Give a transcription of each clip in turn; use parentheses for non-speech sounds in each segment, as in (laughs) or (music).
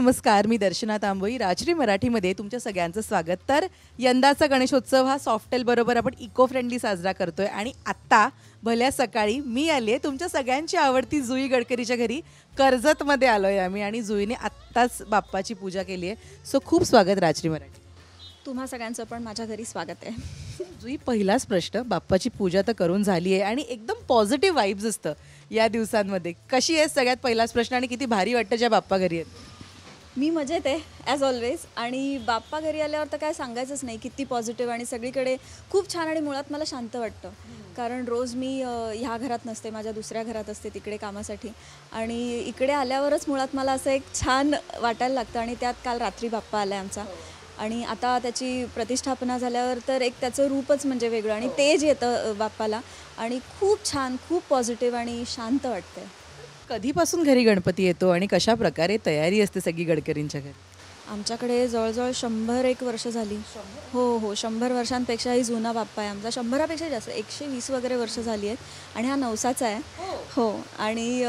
नमस्कार मी दर्शना तांबोई राजरी मराठीमध्ये तुमच्या सगळ्यांचं स्वागत तर यंदाचा गणेशोत्सव हा बरोबर आपण इको फ्रेंडली साजरा करतोय आणि आता भल्या सकाळी मी आली आहे तुमच्या सगळ्यांची आवडती जुई गडकरीच्या घरी कर्जत आलो आहे आम्ही आणि जुईने आत्ताच बाप्पाची पूजा केली आहे सो खूप स्वागत राजरी मराठी तुम्हा सगळ्यांचं पण माझ्या घरी स्वागत आहे जुई पहिलाच प्रश्न बाप्पाची पूजा तर करून झाली आहे आणि एकदम पॉझिटिव्ह वाईब्स असतं या दिवसांमध्ये कशी आहे सगळ्यात पहिलाच प्रश्न आणि किती भारी वाटतं ज्या बाप्पा घरी आहेत मी मजेत आहे ॲज ऑलवेज आणि बाप्पा घरी आल्यावर तर काय सांगायचंच नाही किती पॉझिटिव्ह आणि सगळीकडे खूप छान आणि मुळात मला शांत वाटतं कारण रोज मी ह्या घरात नसते माझ्या दुसऱ्या घरात असते तिकडे कामासाठी आणि इकडे आल्यावरच मुळात मला असं एक छान वाटायला लागतं आणि त्यात काल रात्री बाप्पा आला आमचा आणि आता त्याची प्रतिष्ठापना झाल्यावर तर एक त्याचं रूपच म्हणजे वेगळं आणि तेज येतं बाप्पाला आणि खूप छान खूप पॉझिटिव्ह आणि शांत वाटतं कधीपासून घरी गणपती येतो आणि कशा प्रकारे तयारी असते सगळी गडकरींच्या घरी आमच्याकडे जवळजवळ शंभर एक वर्ष झाली हो हो शंभर वर्षांपेक्षाही जुना बाप्पा आहे आमचा शंभरापेक्षा जास्त एकशे वीस वगैरे वर्ष झाली आहेत आणि हा नवसाचा आहे हो, हो आणि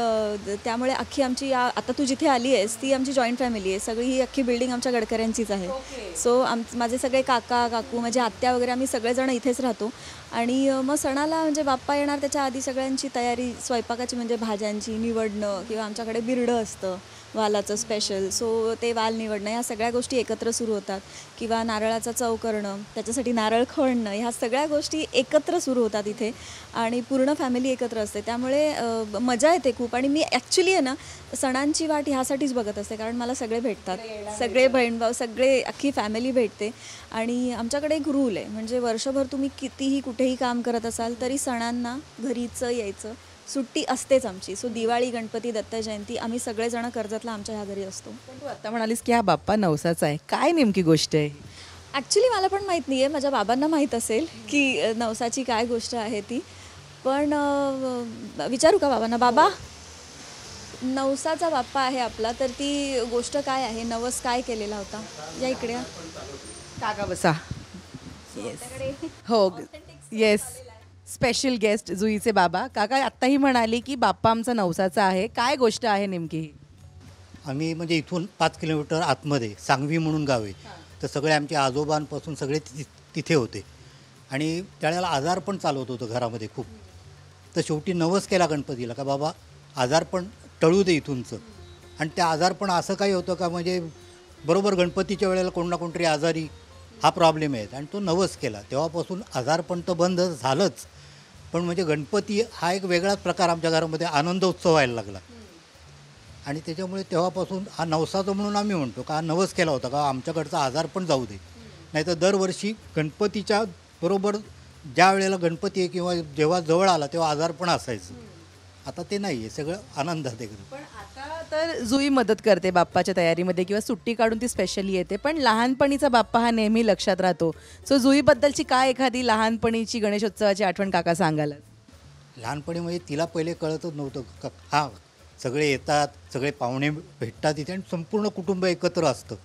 त्यामुळे अख्खी आमची या आता तू जिथे आली आहेस ती आमची जॉईंट फॅमिली आहे सगळी ही अख्खी बिल्डिंग आमच्या गडकऱ्यांचीच आहे सो आम माझे सगळे काका काकू माझे आत्या वगैरे आम्ही सगळेजण इथेच राहतो आणि मग सणाला म्हणजे बाप्पा येणार त्याच्या आधी सगळ्यांची तयारी स्वयंपाकाची म्हणजे भाज्यांची निवडणं किंवा आमच्याकडे बिरडं असतं वालाचं स्पेशल सो ते वाल निवडणं ह्या सगळ्या गोष्टी एकत्र सुरू होतात किंवा नारळाचा चव करणं त्याच्यासाठी नारळ खळणं ह्या सगळ्या गोष्टी एकत्र सुरू होतात इथे आणि पूर्ण फॅमिली एकत्र असते त्यामुळे मजा येते खूप आणि मी ॲक्च्युली आहे ना सणांची वाट ह्यासाठीच बघत असते कारण मला सगळे भेटतात सगळे बहीण भाऊ सगळे अख्खी फॅमिली भेटते आणि आमच्याकडे एक रूल आहे म्हणजे वर्षभर तुम्ही कितीही कुठेही काम करत असाल तरी सणांना घरीचं यायचं सुट्टी असतेच आमची सो दिवाळी गणपती दत्त जयंती आम्ही सगळेजण कर्जतला आमच्या ह्या घरी असतो पण तू आत्ता म्हणालीस की हा बाप्पा नवसाचा आहे काय नेमकी गोष्ट आहे ॲक्च्युली मला पण माहीत नाही आहे माझ्या बाबांना माहीत असेल की नवसाची काय गोष्ट आहे ती पण विचारू का बाबांना बाबा नवसाचा बाप्पा आहे आपला तर ती गोष्ट काय आहे नवस काय केलेला होता या इकडे काका बसा येस हो येस स्पेशल गेस्ट जुईचे बाबा काका आत्ताही म्हणाले की बाप्पा आमचा नवसाचा आहे काय गोष्ट आहे नेमकी आम्ही म्हणजे इथून पाच किलोमीटर आतमध्ये सांगवी म्हणून गावे तर सगळे आमचे आजोबांपासून सगळे तिथे होते आणि त्यावेळेला आजार पण चालवत होतं घरामध्ये खूप तर शेवटी नवस केला गणपतीला का बाबा आजार पण टळू दे इथूनचं आणि त्या आजार पण असं काही होतं का म्हणजे बरोबर गणपतीच्या वेळेला कोण ना कोणतरी आजारी हा प्रॉब्लेम आहे आणि तो नवस केला तेव्हापासून आजारपण तर बंद झालंच पण म्हणजे गणपती हा एक वेगळाच प्रकार आमच्या घरामध्ये उत्सव व्हायला लागला आणि त्याच्यामुळे तेव्हापासून हा नवसाचं म्हणून आम्ही म्हणतो का हा नवस केला होता का आमच्याकडचा आजार पण जाऊ दे नाही तर दरवर्षी गणपतीच्या बरोबर ज्या वेळेला गणपती किंवा जेव्हा जवळ आला तेव्हा पण असायचं आता ते नाही आहे सगळं आनंद आहे पण आता तर जुई मदत करते बाप्पाच्या तयारीमध्ये किंवा सुट्टी काढून ती स्पेशली येते पण लहानपणीचा बाप्पा हा नेहमी लक्षात राहतो सो जुईबद्दलची काय एखादी लहानपणीची गणेशोत्सवाची आठवण काका सांगाल लहानपणी म्हणजे तिला पहिले कळतच नव्हतं हा सगळे येतात सगळे पाहुणे भेटतात इथे आणि संपूर्ण कुटुंब एकत्र असतं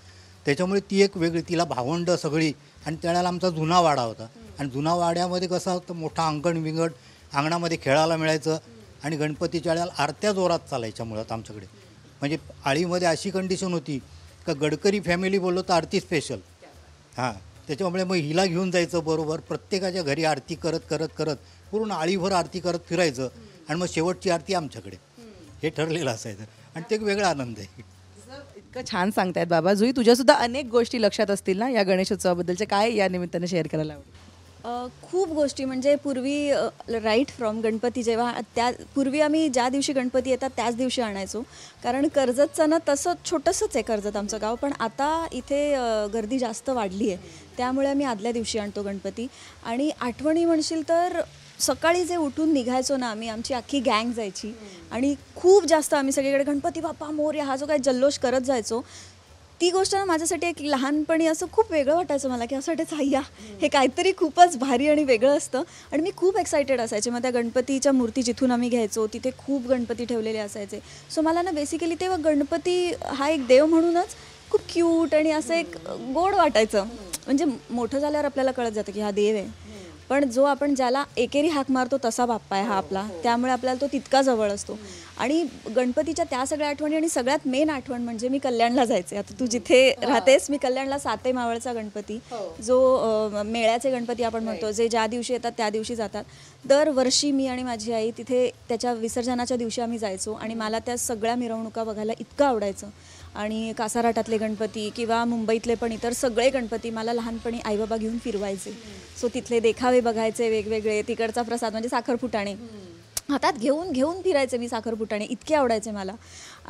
त्याच्यामुळे ती एक वेगळी तिला भावंड सगळी आणि त्यावेळेला आमचा जुना वाडा होता आणि जुना वाड्यामध्ये कसं होतं मोठा अंगण विंगण अंगणामध्ये खेळायला मिळायचं आणि गणपतीच्या वेळेला आरत्या जोरात चालायच्या मुळात आमच्याकडे म्हणजे आळीमध्ये अशी कंडिशन होती का गडकरी फॅमिली बोललो तर आरती स्पेशल हां त्याच्यामुळे मग हिला घेऊन जायचं बरोबर प्रत्येकाच्या घरी आरती करत करत करत पूर्ण आळीभर आरती करत फिरायचं आणि मग शेवटची आरती आमच्याकडे हे ठरलेलं असायचं आणि ते एक वेगळा आनंद आहे इतकं छान सांगतायत बाबा जुई तुझ्यासुद्धा अनेक गोष्टी लक्षात असतील ना या गणेशोत्सवाबद्दलच्या काय या निमित्ताने शेअर करायला आवडेल खूप गोष्टी म्हणजे पूर्वी राईट फ्रॉम गणपती जेव्हा त्या पूर्वी आम्ही ज्या दिवशी गणपती येतात त्याच दिवशी आणायचो कारण कर्जतचं ना तसं छोटंसंच आहे कर्जत आमचं गाव पण आता इथे गर्दी जास्त वाढली आहे त्यामुळे आम्ही आदल्या दिवशी आणतो गणपती आणि आठवणी म्हणशील तर सकाळी जे उठून निघायचो ना आम्ही आमची अख्खी गँग जायची आणि खूप जास्त आम्ही सगळीकडे गणपती बाप्पा मोर्या हा जो काय जल्लोष करत जायचो ती गोष्ट ना माझ्यासाठी एक लहानपणी असं खूप वेगळं वाटायचं मला की असं वाटायचं हाय्या हे काहीतरी खूपच भारी आणि वेगळं असतं आणि मी खूप एक्सायटेड असायचे मग त्या गणपतीच्या मूर्ती जिथून आम्ही घ्यायचो तिथे खूप गणपती ठेवलेले असायचे सो मला ना बेसिकली तेव्हा गणपती हा एक देव म्हणूनच खूप क्यूट आणि असं एक गोड वाटायचं म्हणजे मोठं झाल्यावर आपल्याला कळत जातं की हा देव आहे पण जो आपण ज्याला एकेरी हाक मारतो तसा बाप्पा आहे हा आपला हो, हो. त्यामुळे आपल्याला तो तितका जवळ असतो आणि गणपतीच्या त्या सगळ्या आठवणी आणि सगळ्यात मेन आठवण म्हणजे मी कल्याणला जायचे आता तू जिथे राहतेस मी कल्याणला साते मावळचा गणपती हो. जो मेळ्याचे गणपती आपण म्हणतो जे ज्या दिवशी येतात त्या दिवशी जातात दरवर्षी मी आणि माझी आई तिथे त्याच्या विसर्जनाच्या दिवशी आम्ही जायचो आणि मला त्या सगळ्या मिरवणुका बघायला इतकं आवडायचं आणि कासाराटातले गणपती किंवा मुंबईतले पण इतर सगळे गणपती मला लहानपणी आईबाबा घेऊन फिरवायचे सो तिथले देखावे बघायचे वेगवेगळे तिकडचा प्रसाद म्हणजे फुटाणे हातात घेऊन घेऊन फिरायचे मी फुटाणे इतके आवडायचे मला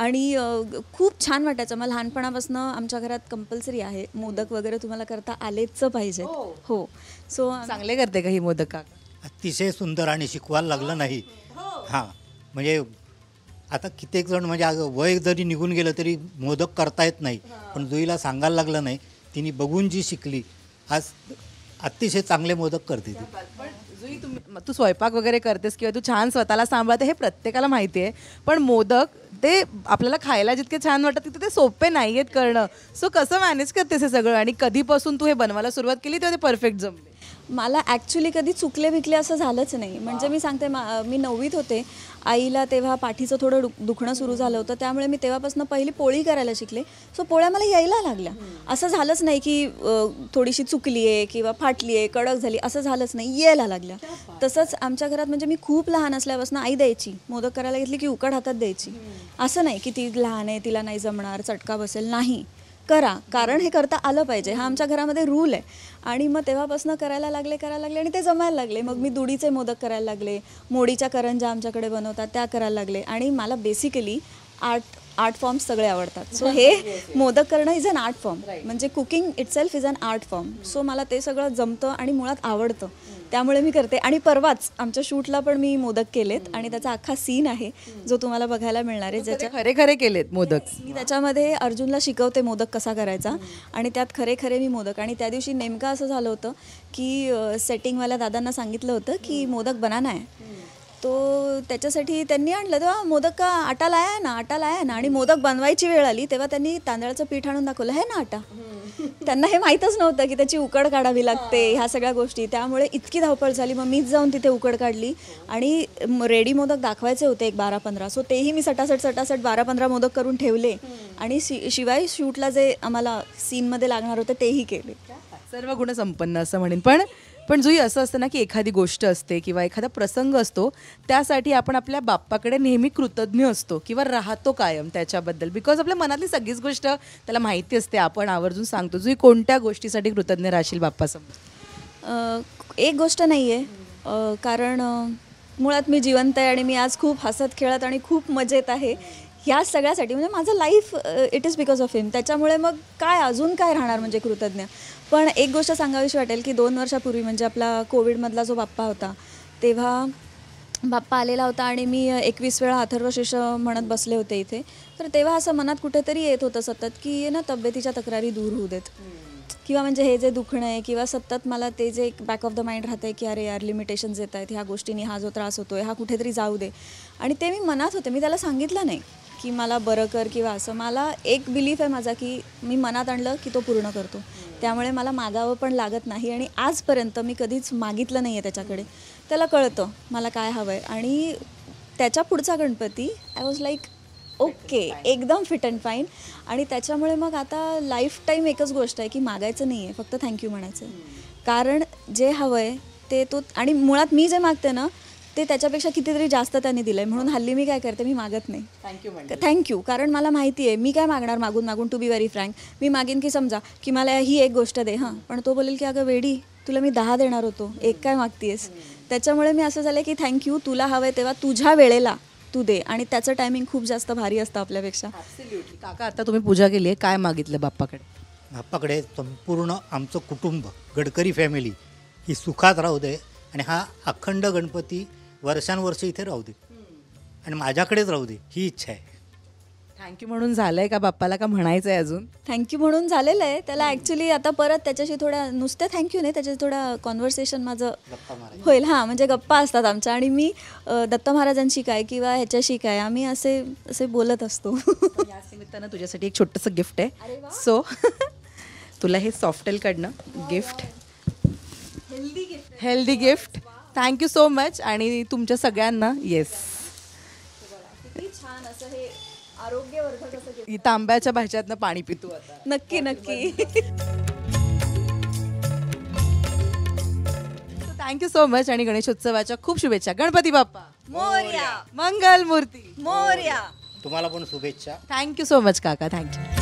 आणि खूप छान वाटायचं मला लहानपणापासून आमच्या घरात कंपल्सरी आहे मोदक वगैरे तुम्हाला करता आलेच पाहिजे हो सो हो. चांगले करते का ही मोदक अतिशय सुंदर आणि शिकवायला लागलं नाही हो. हां म्हणजे आता कित्येक जण म्हणजे वय जरी निघून गेलं तरी मोदक करता येत नाही पण जुईला सांगायला लागलं नाही तिने बघून जी शिकली आज अतिशय चांगले मोदक करते ती जुई तू स्वयंपाक वगैरे करतेस किंवा तू छान स्वतःला सांभाळते हे प्रत्येकाला माहिती आहे पण मोदक ते आपल्याला खायला जितके छान वाटतात तिथे ते सोपे नाही आहेत करणं सो कसं मॅनेज करतेस हे सगळं आणि कधीपासून तू हे बनवायला सुरुवात केली तेव्हा ते परफेक्ट जमले मला ॲक्च्युली कधी चुकले भिकले असं झालंच नाही म्हणजे मी सांगते मा मी नववीत होते आईला तेव्हा पाठीचं थोडं दुखणं सुरू झालं होतं त्यामुळे मी तेव्हापासून पहिली पोळी करायला शिकले सो पोळ्या मला यायला लागल्या असं झालंच नाही की थोडीशी चुकली आहे किंवा फाटली आहे कडक झाली असं झालंच नाही यायला लागल्या तसंच आमच्या घरात म्हणजे मी खूप लहान असल्यापासून आई द्यायची मोदक करायला घेतली की उकड हातात द्यायची असं नाही की ती लहान आहे तिला नाही जमणार चटका बसेल नाही करा कारण हे करता आलं पाहिजे हा आमच्या घरामध्ये रूल आहे आणि मग तेव्हापासून करायला लागले करायला लागले आणि ते जमायला लागले मग मी दुडीचे मोदक करायला लागले मोडीच्या करंजा आमच्याकडे बनवतात त्या करायला लागले आणि मला बेसिकली आर्ट आर्ट फॉर्म्स सगळे आवडतात सो हे मोदक करणं इज अन आर्ट फॉर्म म्हणजे cooking itself is an art form so मला ते सगळं जमतं आणि मुळात आवडतं त्यामुळे मी करते आणि परवाच आमच्या शूटला पण मी मोदक केलेत आणि त्याचा अख्खा सीन आहे जो तुम्हाला बघायला मिळणार आहे ज्याच्या खरे खरे केलेत मोदक मी त्याच्यामध्ये अर्जुनला शिकवते मोदक कसा करायचा आणि त्यात खरे खरे मी मोदक आणि त्या दिवशी नेमकं असं झालं होतं की सेटिंगवाल्या दादांना सांगितलं होतं की मोदक बनाना आहे तो त्याच्यासाठी त्यांनी आणलं तेव्हा मोदक का लाया लाया ना आटा लाया ना आणि मोदक बनवायची वेळ आली तेव्हा त्यांनी तांदळाचं पीठ आणून दाखवलं आहे ना आटा त्यांना हे माहीतच नव्हतं की त्याची उकड काढावी लागते ह्या सगळ्या गोष्टी त्यामुळे इतकी धावपळ झाली मग मीच जाऊन तिथे उकड काढली आणि रेडी मोदक दाखवायचे होते एक बारा पंधरा सो तेही मी सटासट सटासट बारा पंधरा मोदक करून ठेवले आणि शिवाय शूटला जे आम्हाला सीनमध्ये लागणार होते तेही केले सर्व गुण संपन्न असं म्हणेन पण पण जुई असं असतं ना की एखादी गोष्ट असते किंवा एखादा प्रसंग असतो त्यासाठी आपण आपल्या बाप्पाकडे नेहमी कृतज्ञ असतो किंवा राहतो कायम त्याच्याबद्दल बिकॉज आपल्या मनातली सगळीच गोष्ट त्याला माहिती असते आपण आवर्जून सांगतो जुई कोणत्या गोष्टीसाठी कृतज्ञ राहशील बाप्पासमोर एक गोष्ट नाही आहे कारण मुळात मी जिवंत आहे आणि मी आज खूप हसत खेळत आणि खूप मजेत आहे ह्या सगळ्यासाठी म्हणजे माझं life it is because of him त्याच्यामुळे मग काय अजून काय राहणार म्हणजे कृतज्ञ पण एक गोष्ट सांगावीशी वाटेल की दोन वर्षापूर्वी म्हणजे आपला कोविडमधला जो बाप्पा होता तेव्हा बाप्पा आलेला होता आणि मी एकवीस वेळा शिष्य म्हणत बसले होते इथे तर तेव्हा असं मनात कुठेतरी येत होतं सतत की ना तब्येतीच्या तक्रारी दूर होऊ देत किंवा म्हणजे हे जे दुखणं आहे किंवा सतत मला ते जे एक बॅक ऑफ द माइंड राहतंय की अरे यार लिमिटेशन्स येत आहेत ह्या गोष्टींनी हा जो त्रास होतोय हा कुठेतरी जाऊ दे आणि ते मी मनात होते मी त्याला सांगितलं नाही की मला बरं कर किंवा असं मला एक बिलीफ आहे माझा की मी मनात आणलं की तो पूर्ण करतो त्यामुळे मला मागावं पण लागत नाही आणि आजपर्यंत मी कधीच मागितलं नाही आहे त्याच्याकडे त्याला कळतं मला काय हवं आहे आणि त्याच्या पुढचा Ganpati I was like okay एकदम फिट अँड फाईन आणि त्याच्यामुळे मग आता लाईफ टाईम एकच गोष्ट आहे की मागायचं नाही आहे फक्त थँक्यू म्हणायचं आहे कारण जे हवं आहे ते तो आणि मुळात मी जे मागते ना ते त्याच्यापेक्षा कितीतरी जास्त त्यांनी दिलं आहे म्हणून हल्ली मी काय करते मी मागत नाही थँक्यू थँक्यू कारण मला माहिती आहे मी काय मागणार मागून मागून टू बी व्हेरी फ्रँक मी मागेन की समजा की मला ही एक गोष्ट दे हां पण तो बोलेल की अगं वेडी तुला मी दहा देणार होतो एक काय आहेस त्याच्यामुळे मी असं झालं की थँक्यू तुला हवं तेव्हा तुझ्या वेळेला तू दे आणि त्याचं टायमिंग खूप जास्त भारी असतं आपल्यापेक्षा काका आता तुम्ही पूजा केली आहे काय मागितलं बाप्पाकडे बाप्पाकडे संपूर्ण आमचं कुटुंब गडकरी फॅमिली ही सुखात राहू दे आणि हा अखंड गणपती वर्षानुवर्ष इथे राहू दे आणि माझ्याकडेच राहू दे ही इच्छा आहे थँक्यू म्हणून झालंय का बाप्पाला का म्हणायचं आहे अजून थँक्यू म्हणून झालेलं आहे त्याला ॲक्च्युली आता परत त्याच्याशी थोड्या नुसत्या थँक्यू नाही त्याच्याशी थोडा कॉन्व्हर्सेशन माझं होईल हां म्हणजे गप्पा असतात आमच्या आणि मी दत्त महाराजांशी काय किंवा ह्याच्याशी काय आम्ही असे असे बोलत असतो (laughs) निमित्तानं तुझ्यासाठी एक छोटंसं गिफ्ट आहे सो (laughs) तुला हे सॉफ्टेलकडनं gift healthy gift healthy gift thank you so much आणि तुमच्या सगळ्यांना येस छान असं तांब्याच्या भाज्यातनं पाणी पितो नक्की नक्की थँक्यू सो मच आणि गणेशोत्सवाच्या खूप शुभेच्छा गणपती बाप्पा मोर्या मंगल मूर्ती मोर्या तुम्हाला पण शुभेच्छा थँक्यू सो मच काका थँक्यू